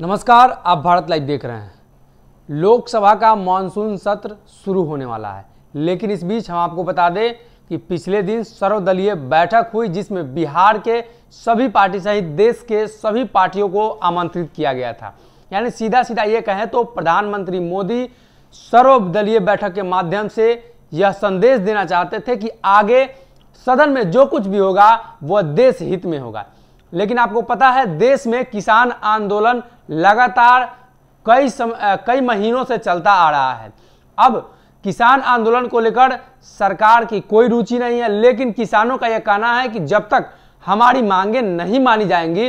नमस्कार आप भारत लाइव देख रहे हैं लोकसभा का मानसून सत्र शुरू होने वाला है लेकिन इस बीच हम आपको बता दें कि पिछले दिन सर्वदलीय बैठक हुई जिसमें बिहार के सभी पार्टी सहित देश के सभी पार्टियों को आमंत्रित किया गया था यानी सीधा सीधा ये कहें तो प्रधानमंत्री मोदी सर्वदलीय बैठक के माध्यम से यह संदेश देना चाहते थे कि आगे सदन में जो कुछ भी होगा वह देश हित में होगा लेकिन आपको पता है देश में किसान आंदोलन लगातार कई सम, कई महीनों से चलता आ रहा है अब किसान आंदोलन को लेकर सरकार की कोई रुचि नहीं है लेकिन किसानों का यह कहना है कि जब तक हमारी मांगे नहीं मानी जाएंगी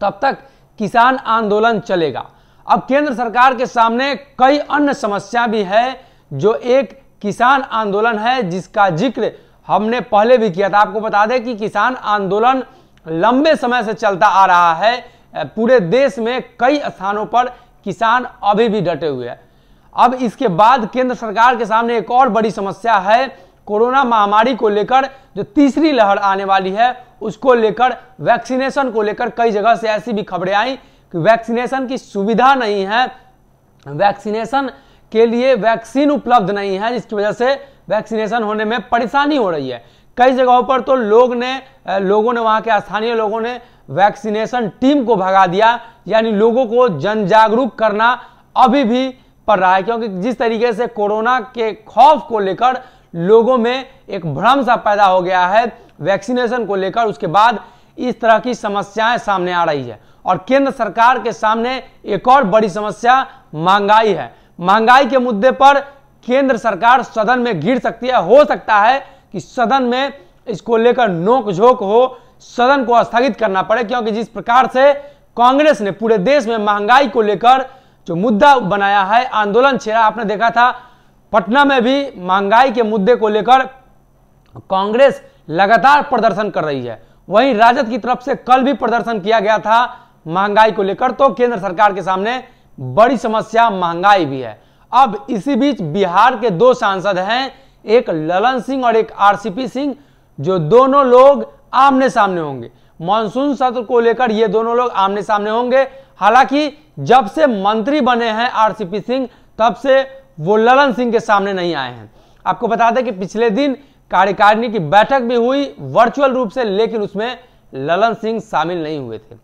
तब तक किसान आंदोलन चलेगा अब केंद्र सरकार के सामने कई अन्य समस्या भी है जो एक किसान आंदोलन है जिसका जिक्र हमने पहले भी किया था आपको बता दें कि किसान आंदोलन लंबे समय से चलता आ रहा है पूरे देश में कई स्थानों पर किसान अभी भी डटे हुए हैं अब इसके बाद केंद्र सरकार के सामने एक और बड़ी समस्या है कोरोना महामारी को लेकर जो तीसरी लहर आने वाली है उसको लेकर वैक्सीनेशन को लेकर कई जगह से ऐसी भी खबरें आई कि वैक्सीनेशन की सुविधा नहीं है वैक्सीनेशन के लिए वैक्सीन उपलब्ध नहीं है जिसकी वजह से वैक्सीनेशन होने में परेशानी हो रही है कई जगहों पर तो लोग ने लोगों ने वहां के स्थानीय लोगों ने वैक्सीनेशन टीम को भगा दिया यानी लोगों को जन जागरूक करना अभी भी पड़ रहा है क्योंकि जिस तरीके से कोरोना के खौफ को लेकर लोगों में एक भ्रम सा पैदा हो गया है वैक्सीनेशन को लेकर उसके बाद इस तरह की समस्याएं सामने आ रही है और केंद्र सरकार के सामने एक और बड़ी समस्या महंगाई है महंगाई के मुद्दे पर केंद्र सरकार सदन में गिर सकती है हो सकता है कि सदन में इसको लेकर नोक झोंक हो सदन को स्थगित करना पड़े क्योंकि जिस प्रकार से कांग्रेस ने पूरे देश में महंगाई को लेकर जो मुद्दा बनाया है आंदोलन छेड़ा आपने देखा था पटना में भी महंगाई के मुद्दे को लेकर कांग्रेस लगातार प्रदर्शन कर रही है वहीं राजद की तरफ से कल भी प्रदर्शन किया गया था महंगाई को लेकर तो केंद्र सरकार के सामने बड़ी समस्या महंगाई भी है अब इसी बीच बिहार के दो सांसद हैं एक ललन सिंह और एक आरसीपी सिंह जो दोनों लोग आमने सामने होंगे मानसून सत्र को लेकर ये दोनों लोग आमने सामने होंगे हालांकि जब से मंत्री बने हैं आरसीपी सिंह तब से वो ललन सिंह के सामने नहीं आए हैं आपको बता दें कि पिछले दिन कार्यकारिणी की बैठक भी हुई वर्चुअल रूप से लेकिन उसमें ललन सिंह शामिल नहीं हुए थे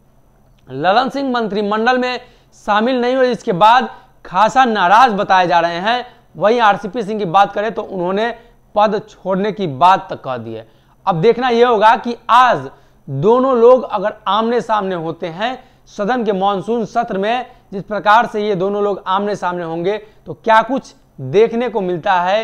ललन सिंह मंत्रिमंडल में शामिल नहीं हुए इसके बाद खासा नाराज बताए जा रहे हैं वहीं आरसीपी सिंह की बात करें तो उन्होंने पद छोड़ने की बात तक कह दी है अब देखना यह होगा कि आज दोनों लोग अगर आमने सामने होते हैं सदन के मानसून सत्र में जिस प्रकार से ये दोनों लोग आमने सामने होंगे तो क्या कुछ देखने को मिलता है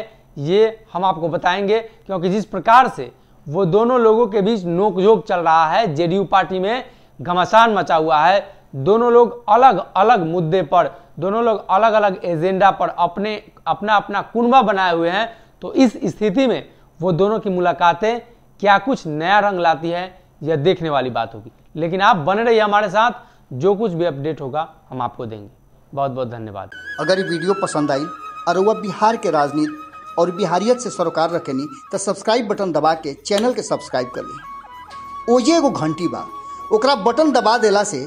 ये हम आपको बताएंगे क्योंकि जिस प्रकार से वो दोनों लोगों के बीच नोकझोंक चल रहा है जेडीयू पार्टी में घमासान मचा हुआ है दोनों लोग अलग अलग मुद्दे पर दोनों लोग अलग अलग एजेंडा पर अपने अपना अपना कुनबा बनाए हुए हैं तो इस स्थिति में वो दोनों की मुलाकातें क्या कुछ नया रंग लाती है यह देखने वाली बात होगी लेकिन आप बने रहिए हमारे साथ जो कुछ भी अपडेट होगा हम आपको देंगे बहुत बहुत धन्यवाद अगर ये वीडियो पसंद आई और वह बिहार के राजनीति और बिहारियत से सरोकार रखेनी तो सब्सक्राइब बटन दबा के चैनल के सब्सक्राइब कर ली ओजे घंटी बा ओकरा बटन दबा देला से